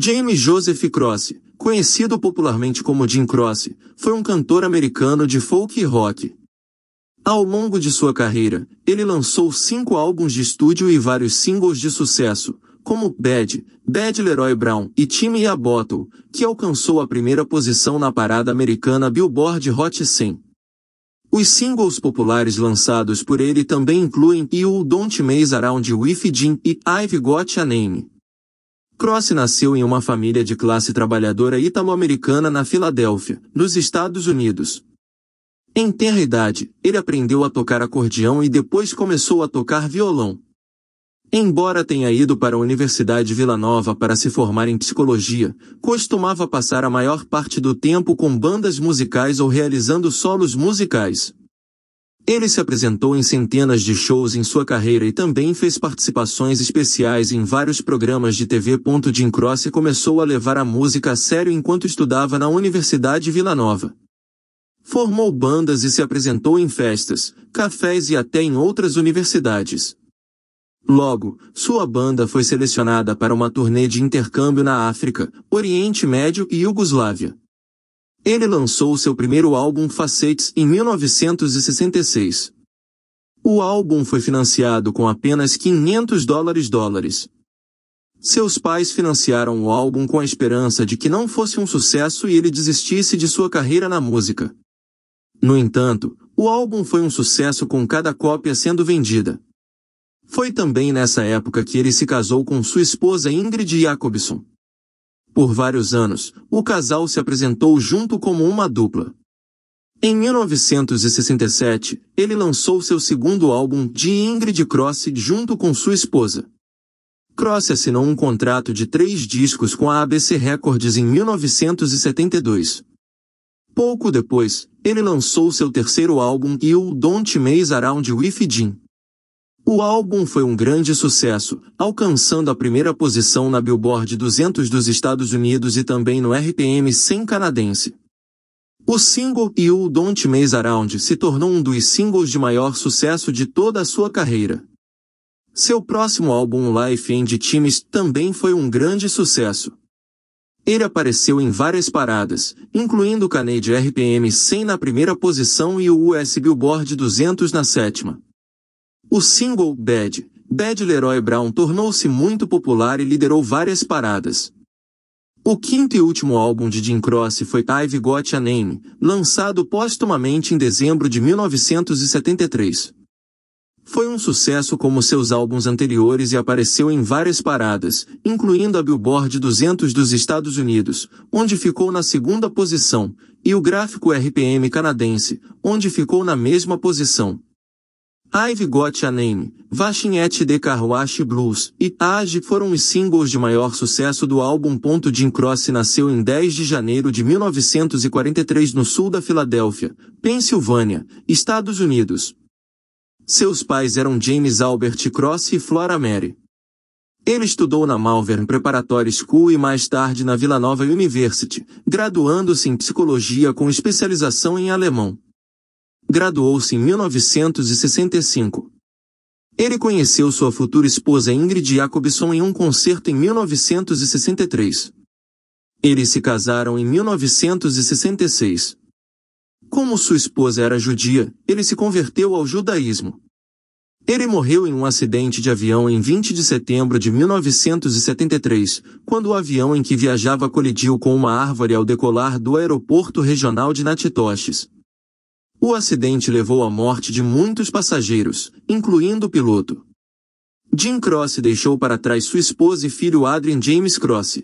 James Joseph Cross, conhecido popularmente como Jim Cross, foi um cantor americano de folk e rock. Ao longo de sua carreira, ele lançou cinco álbuns de estúdio e vários singles de sucesso, como Bad, Bad Leroy Brown e Timmy a Bottle, que alcançou a primeira posição na parada americana Billboard Hot 100. Os singles populares lançados por ele também incluem You Don't Mess Around With Jim e I've Got a Name. Cross nasceu em uma família de classe trabalhadora italo-americana na Filadélfia, nos Estados Unidos. Em tenra idade, ele aprendeu a tocar acordeão e depois começou a tocar violão. Embora tenha ido para a Universidade Vila Nova para se formar em psicologia, costumava passar a maior parte do tempo com bandas musicais ou realizando solos musicais. Ele se apresentou em centenas de shows em sua carreira e também fez participações especiais em vários programas de TV. Jim Croce começou a levar a música a sério enquanto estudava na Universidade Vila Nova. Formou bandas e se apresentou em festas, cafés e até em outras universidades. Logo, sua banda foi selecionada para uma turnê de intercâmbio na África, Oriente Médio e Iugoslávia. Ele lançou seu primeiro álbum Facetes em 1966. O álbum foi financiado com apenas 500 dólares dólares. Seus pais financiaram o álbum com a esperança de que não fosse um sucesso e ele desistisse de sua carreira na música. No entanto, o álbum foi um sucesso com cada cópia sendo vendida. Foi também nessa época que ele se casou com sua esposa Ingrid Jacobson. Por vários anos, o casal se apresentou junto como uma dupla. Em 1967, ele lançou seu segundo álbum de Ingrid Cross junto com sua esposa. Cross assinou um contrato de três discos com a ABC Records em 1972. Pouco depois, ele lançou seu terceiro álbum o Don't Mess Around With Jim. O álbum foi um grande sucesso, alcançando a primeira posição na Billboard 200 dos Estados Unidos e também no RPM 100 canadense. O single You Don't Maze Around se tornou um dos singles de maior sucesso de toda a sua carreira. Seu próximo álbum Life the Teams também foi um grande sucesso. Ele apareceu em várias paradas, incluindo o Canadian RPM 100 na primeira posição e o US Billboard 200 na sétima. O single Bad, Bad Leroy Brown tornou-se muito popular e liderou várias paradas. O quinto e último álbum de Jim Cross foi I've Got a Name, lançado póstumamente em dezembro de 1973. Foi um sucesso como seus álbuns anteriores e apareceu em várias paradas, incluindo a Billboard 200 dos Estados Unidos, onde ficou na segunda posição, e o gráfico RPM canadense, onde ficou na mesma posição. I've Got a Name, Vachinette de Carruache Blues e Age foram os singles de maior sucesso do álbum. Jim Cross nasceu em 10 de janeiro de 1943 no sul da Filadélfia, Pensilvânia, Estados Unidos. Seus pais eram James Albert Cross e Flora Mary. Ele estudou na Malvern Preparatory School e mais tarde na Villanova University, graduando-se em psicologia com especialização em alemão graduou-se em 1965. Ele conheceu sua futura esposa Ingrid Jacobson em um concerto em 1963. Eles se casaram em 1966. Como sua esposa era judia, ele se converteu ao judaísmo. Ele morreu em um acidente de avião em 20 de setembro de 1973, quando o avião em que viajava colidiu com uma árvore ao decolar do aeroporto regional de Natitoches. O acidente levou à morte de muitos passageiros, incluindo o piloto. Jim Cross. deixou para trás sua esposa e filho Adrian James Cross.